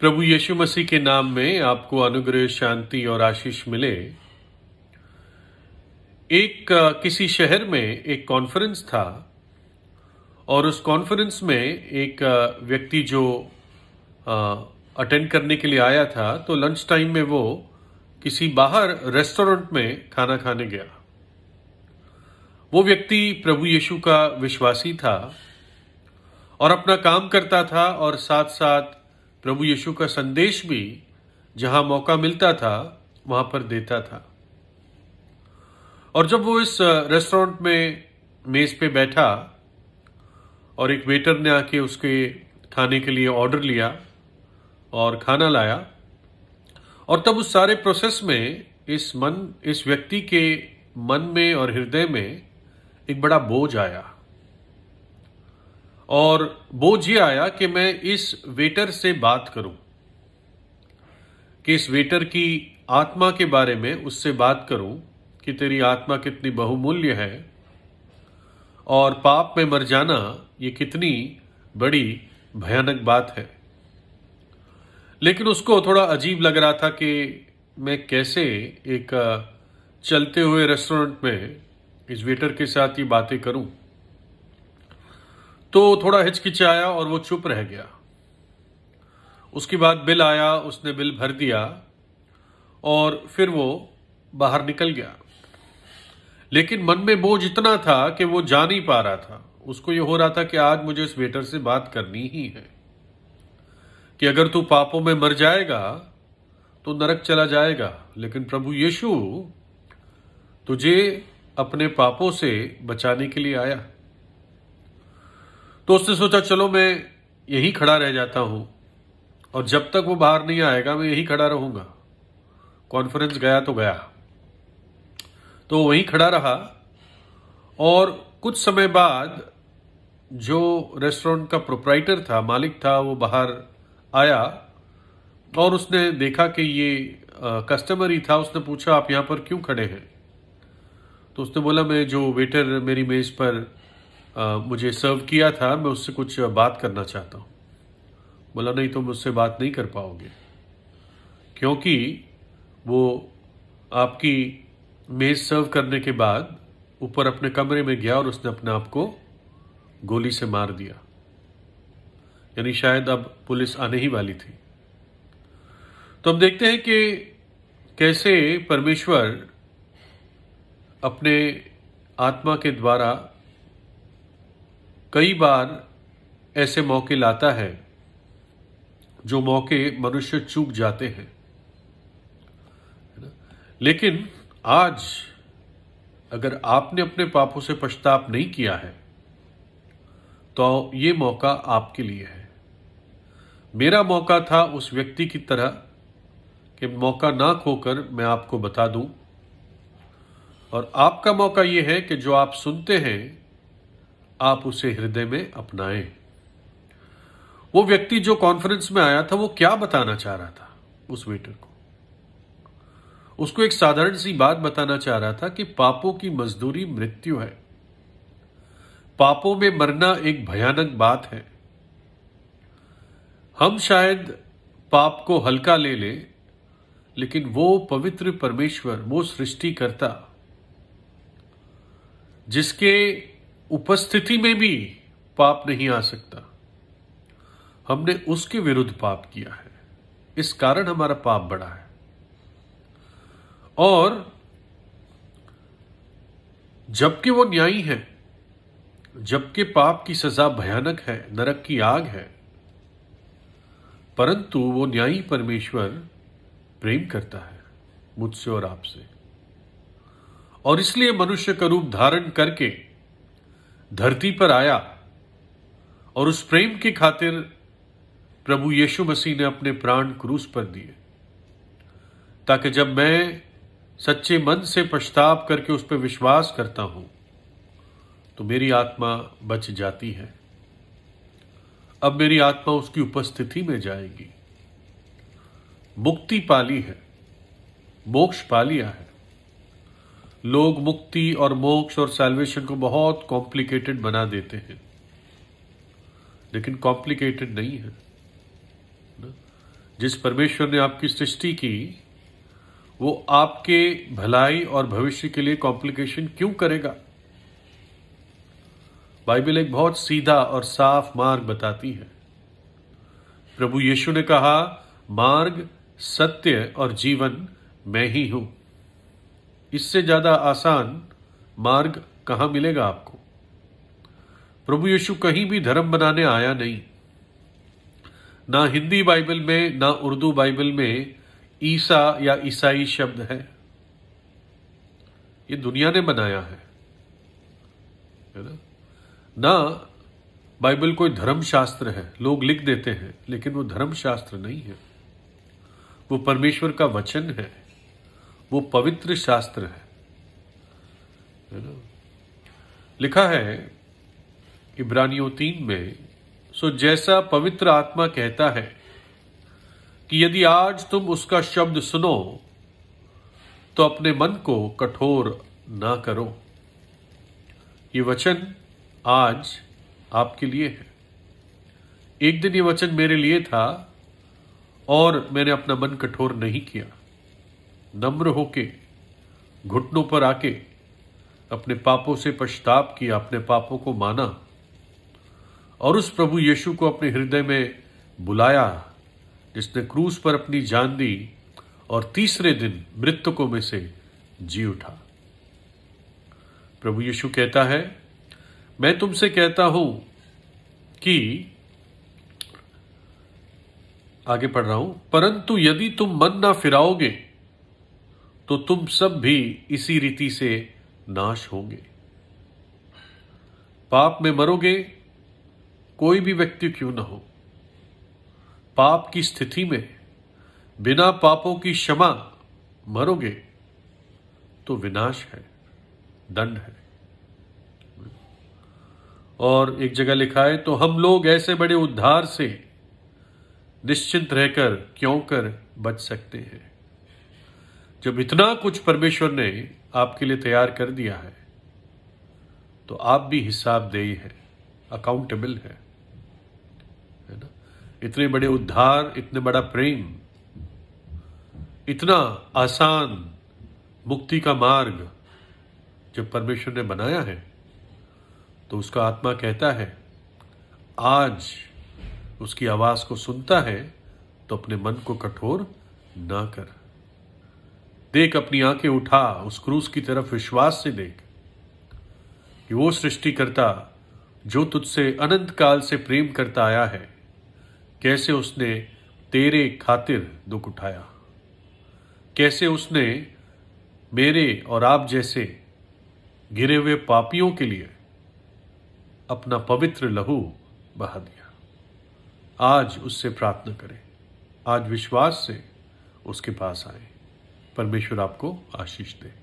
प्रभु यीशु मसीह के नाम में आपको अनुग्रह शांति और आशीष मिले एक किसी शहर में एक कॉन्फ्रेंस था और उस कॉन्फ्रेंस में एक व्यक्ति जो अटेंड करने के लिए आया था तो लंच टाइम में वो किसी बाहर रेस्टोरेंट में खाना खाने गया वो व्यक्ति प्रभु यीशु का विश्वासी था और अपना काम करता था और साथ साथ प्रभु यीशु का संदेश भी जहां मौका मिलता था वहां पर देता था और जब वो इस रेस्टोरेंट में मेज पे बैठा और एक वेटर ने आके उसके खाने के लिए ऑर्डर लिया और खाना लाया और तब उस सारे प्रोसेस में इस मन इस व्यक्ति के मन में और हृदय में एक बड़ा बोझ आया और बोझ ये आया कि मैं इस वेटर से बात करूं कि इस वेटर की आत्मा के बारे में उससे बात करूं कि तेरी आत्मा कितनी बहुमूल्य है और पाप में मर जाना ये कितनी बड़ी भयानक बात है लेकिन उसको थोड़ा अजीब लग रहा था कि मैं कैसे एक चलते हुए रेस्टोरेंट में इस वेटर के साथ ये बातें करूं तो थोड़ा हिचकिचाया और वो चुप रह गया उसके बाद बिल आया उसने बिल भर दिया और फिर वो बाहर निकल गया लेकिन मन में बोझ इतना था कि वो जा नहीं पा रहा था उसको ये हो रहा था कि आज मुझे इस वेटर से बात करनी ही है कि अगर तू पापों में मर जाएगा तो नरक चला जाएगा लेकिन प्रभु यीशु तुझे अपने पापों से बचाने के लिए आया तो उसने सोचा चलो मैं यहीं खड़ा रह जाता हूं और जब तक वो बाहर नहीं आएगा मैं यहीं खड़ा रहूंगा कॉन्फ्रेंस गया तो गया तो वहीं खड़ा रहा और कुछ समय बाद जो रेस्टोरेंट का प्रोप्राइटर था मालिक था वो बाहर आया और उसने देखा कि ये कस्टमर ही था उसने पूछा आप यहाँ पर क्यों खड़े हैं तो उसने बोला मैं जो वेटर मेरी मेज़ पर मुझे सर्व किया था मैं उससे कुछ बात करना चाहता हूं बोला नहीं तुम तो बात नहीं कर पाओगे क्योंकि वो आपकी मेज़ सर्व करने के बाद ऊपर अपने कमरे में गया और उसने अपने आप को गोली से मार दिया यानी शायद अब पुलिस आने ही वाली थी तो हम देखते हैं कि कैसे परमेश्वर अपने आत्मा के द्वारा कई बार ऐसे मौके लाता है जो मौके मनुष्य चूक जाते हैं लेकिन आज अगर आपने अपने पापों से पश्चाताप नहीं किया है तो ये मौका आपके लिए है मेरा मौका था उस व्यक्ति की तरह कि मौका ना खोकर मैं आपको बता दूं और आपका मौका यह है कि जो आप सुनते हैं आप उसे हृदय में अपनाएं वो व्यक्ति जो कॉन्फ्रेंस में आया था वो क्या बताना चाह रहा था उस वेटर को उसको एक साधारण सी बात बताना चाह रहा था कि पापों की मजदूरी मृत्यु है पापों में मरना एक भयानक बात है हम शायद पाप को हल्का ले लें लेकिन वो पवित्र परमेश्वर वो सृष्टि करता जिसके उपस्थिति में भी पाप नहीं आ सकता हमने उसके विरुद्ध पाप किया है इस कारण हमारा पाप बड़ा है और जबकि वो न्यायी है जबकि पाप की सजा भयानक है नरक की आग है परंतु वो न्यायी परमेश्वर प्रेम करता है मुझसे और आपसे और इसलिए मनुष्य का रूप धारण करके धरती पर आया और उस प्रेम की खातिर प्रभु यीशु मसीह ने अपने प्राण क्रूस पर दिए ताकि जब मैं सच्चे मन से पश्चाताप करके उस पर विश्वास करता हूं तो मेरी आत्मा बच जाती है अब मेरी आत्मा उसकी उपस्थिति में जाएगी मुक्ति पाली है मोक्ष पा लिया है लोग मुक्ति और मोक्ष और सैलवेशन को बहुत कॉम्प्लिकेटेड बना देते हैं लेकिन कॉम्प्लिकेटेड नहीं है जिस परमेश्वर ने आपकी सृष्टि की वो आपके भलाई और भविष्य के लिए कॉम्प्लिकेशन क्यों करेगा बाइबल एक बहुत सीधा और साफ मार्ग बताती है प्रभु यीशु ने कहा मार्ग सत्य और जीवन मैं ही हूं इससे ज्यादा आसान मार्ग कहां मिलेगा आपको प्रभु यीशु कहीं भी धर्म बनाने आया नहीं ना हिंदी बाइबल में ना उर्दू बाइबल में ईसा या ईसाई शब्द है ये दुनिया ने बनाया है ना ना बाइबल कोई धर्मशास्त्र है लोग लिख देते हैं लेकिन वो धर्मशास्त्र नहीं है वो परमेश्वर का वचन है वो पवित्र शास्त्र है लिखा है इब्रानियों तीन में सो जैसा पवित्र आत्मा कहता है कि यदि आज तुम उसका शब्द सुनो तो अपने मन को कठोर ना करो ये वचन आज आपके लिए है एक दिन ये वचन मेरे लिए था और मैंने अपना मन कठोर नहीं किया नम्र होके घुटनों पर आके अपने पापों से पश्चाताप किया अपने पापों को माना और उस प्रभु यीशु को अपने हृदय में बुलाया जिसने क्रूस पर अपनी जान दी और तीसरे दिन मृतकों में से जी उठा प्रभु यीशु कहता है मैं तुमसे कहता हूं कि आगे पढ़ रहा हूं परंतु यदि तुम मन ना फिराओगे तो तुम सब भी इसी रीति से नाश होंगे पाप में मरोगे कोई भी व्यक्ति क्यों ना हो पाप की स्थिति में बिना पापों की क्षमा मरोगे तो विनाश है दंड है और एक जगह लिखा है तो हम लोग ऐसे बड़े उद्धार से निश्चिंत रहकर क्यों कर बच सकते हैं जब इतना कुछ परमेश्वर ने आपके लिए तैयार कर दिया है तो आप भी हिसाब देही है अकाउंटेबल है है ना इतने बड़े उद्धार इतने बड़ा प्रेम इतना आसान मुक्ति का मार्ग जब परमेश्वर ने बनाया है तो उसका आत्मा कहता है आज उसकी आवाज को सुनता है तो अपने मन को कठोर ना कर देख अपनी आंखें उठा उस क्रूस की तरफ विश्वास से देख कि वो सृष्टिकर्ता जो तुझसे अनंत काल से प्रेम करता आया है कैसे उसने तेरे खातिर दुख उठाया कैसे उसने मेरे और आप जैसे गिरे हुए पापियों के लिए अपना पवित्र लहू बहा दिया आज उससे प्रार्थना करें आज विश्वास से उसके पास आए परमेश्वर आपको आशीष दे